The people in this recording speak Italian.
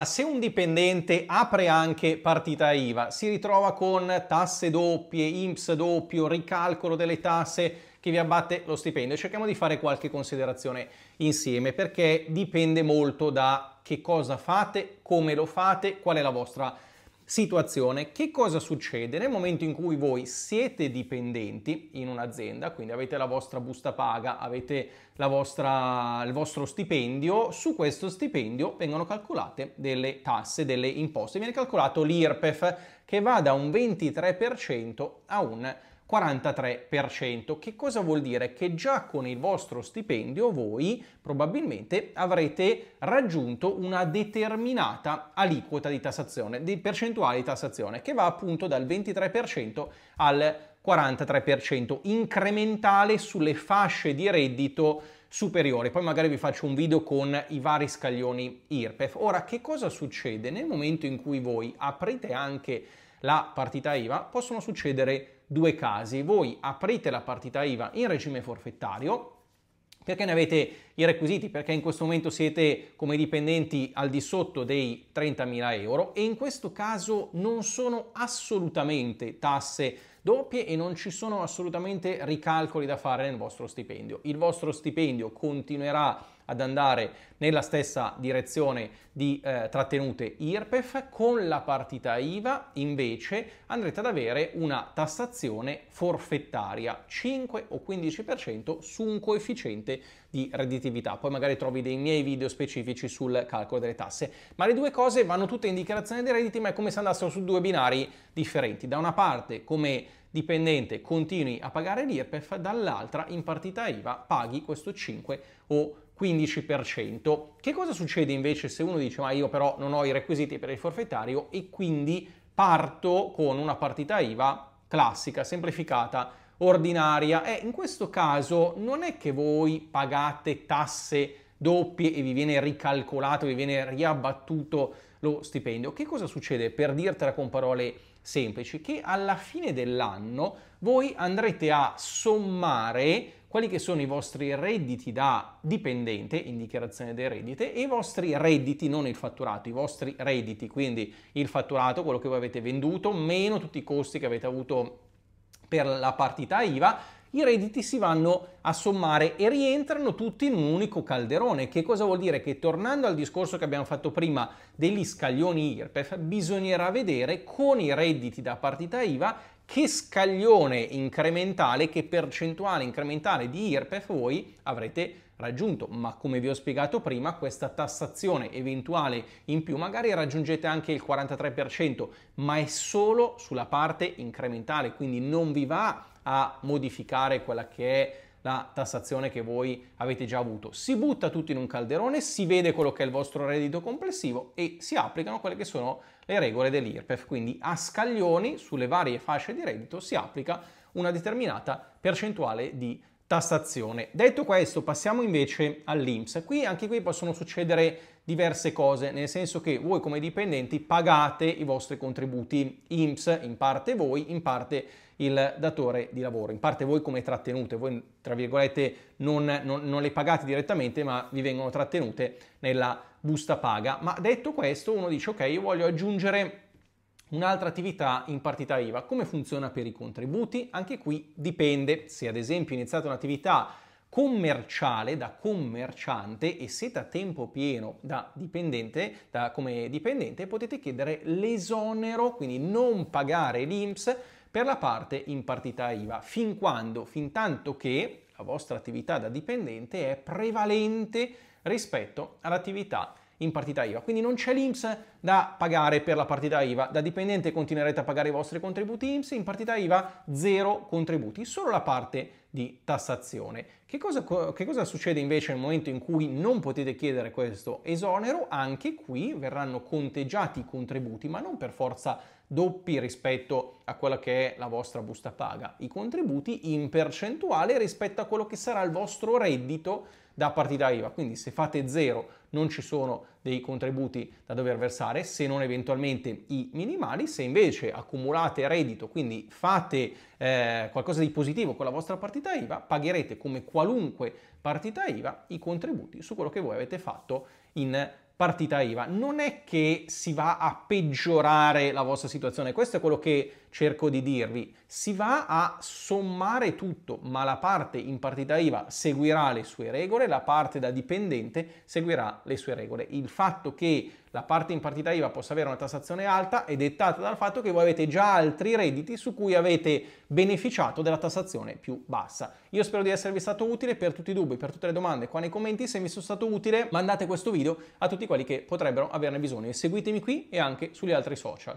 Se un dipendente apre anche partita IVA, si ritrova con tasse doppie, IMSS doppio, ricalcolo delle tasse che vi abbatte lo stipendio. Cerchiamo di fare qualche considerazione insieme perché dipende molto da che cosa fate, come lo fate, qual è la vostra situazione, che cosa succede? Nel momento in cui voi siete dipendenti in un'azienda, quindi avete la vostra busta paga, avete vostra, il vostro stipendio, su questo stipendio vengono calcolate delle tasse, delle imposte, viene calcolato l'IRPEF che va da un 23% a un 43%. Che cosa vuol dire? Che già con il vostro stipendio voi probabilmente avrete raggiunto una determinata aliquota di tassazione, di percentuale di tassazione, che va appunto dal 23% al 43% incrementale sulle fasce di reddito superiori. Poi magari vi faccio un video con i vari scaglioni IRPEF. Ora, che cosa succede? Nel momento in cui voi aprite anche la partita IVA, possono succedere due casi. Voi aprite la partita IVA in regime forfettario, perché ne avete i requisiti, perché in questo momento siete come dipendenti al di sotto dei 30.000 euro e in questo caso non sono assolutamente tasse doppie e non ci sono assolutamente ricalcoli da fare nel vostro stipendio. Il vostro stipendio continuerà ad andare nella stessa direzione di eh, trattenute IRPEF, con la partita IVA invece andrete ad avere una tassazione forfettaria 5 o 15% su un coefficiente di redditività. Poi magari trovi dei miei video specifici sul calcolo delle tasse, ma le due cose vanno tutte in dichiarazione dei redditi, ma è come se andassero su due binari differenti. Da una parte come dipendente continui a pagare l'IRPEF, dall'altra in partita IVA paghi questo 5 o 15%. 15%. Che cosa succede invece se uno dice ma io però non ho i requisiti per il forfettario e quindi parto con una partita IVA classica, semplificata, ordinaria? E in questo caso non è che voi pagate tasse doppie e vi viene ricalcolato, vi viene riabbattuto lo stipendio. Che cosa succede? Per dirtela con parole semplici, che alla fine dell'anno voi andrete a sommare quelli che sono i vostri redditi da dipendente in dichiarazione dei redditi e i vostri redditi, non il fatturato, i vostri redditi, quindi il fatturato, quello che voi avete venduto, meno tutti i costi che avete avuto per la partita IVA i redditi si vanno a sommare e rientrano tutti in un unico calderone. Che cosa vuol dire? Che tornando al discorso che abbiamo fatto prima degli scaglioni IRPEF, bisognerà vedere con i redditi da partita IVA che scaglione incrementale, che percentuale incrementale di IRPEF voi avrete raggiunto, ma come vi ho spiegato prima questa tassazione eventuale in più magari raggiungete anche il 43%, ma è solo sulla parte incrementale, quindi non vi va a modificare quella che è la tassazione che voi avete già avuto. Si butta tutto in un calderone, si vede quello che è il vostro reddito complessivo e si applicano quelle che sono le regole dell'IRPEF, quindi a scaglioni sulle varie fasce di reddito si applica una determinata percentuale di tassazione. Detto questo, passiamo invece all'INPS. Qui anche qui possono succedere diverse cose, nel senso che voi come dipendenti pagate i vostri contributi INPS, in parte voi, in parte il datore di lavoro, in parte voi come trattenute, voi tra virgolette non, non, non le pagate direttamente ma vi vengono trattenute nella busta paga. Ma detto questo uno dice ok io voglio aggiungere Un'altra attività in partita IVA, come funziona per i contributi? Anche qui dipende, se ad esempio iniziate un'attività commerciale da commerciante e siete a tempo pieno da dipendente, da, come dipendente potete chiedere l'esonero, quindi non pagare l'INPS per la parte in partita IVA, fin quando, fin tanto che la vostra attività da dipendente è prevalente rispetto all'attività in partita IVA. Quindi non c'è l'IMS da pagare per la partita IVA. Da dipendente continuerete a pagare i vostri contributi IMS, in partita IVA zero contributi, solo la parte di tassazione. Che cosa, che cosa succede invece nel momento in cui non potete chiedere questo esonero? Anche qui verranno conteggiati i contributi, ma non per forza doppi rispetto a quella che è la vostra busta paga. I contributi in percentuale rispetto a quello che sarà il vostro reddito da partita IVA. Quindi se fate zero non ci sono dei contributi da dover versare, se non eventualmente i minimali. Se invece accumulate reddito, quindi fate eh, qualcosa di positivo con la vostra partita IVA, pagherete come qualunque partita IVA i contributi su quello che voi avete fatto in partita IVA. Non è che si va a peggiorare la vostra situazione, questo è quello che cerco di dirvi. Si va a sommare tutto, ma la parte in partita IVA seguirà le sue regole, la parte da dipendente seguirà le sue regole. Il fatto che la parte in partita IVA possa avere una tassazione alta è dettata dal fatto che voi avete già altri redditi su cui avete beneficiato della tassazione più bassa. Io spero di esservi stato utile, per tutti i dubbi, per tutte le domande qua nei commenti, se mi sono stato utile mandate questo video a tutti quelli che potrebbero averne bisogno e seguitemi qui e anche sugli altri social.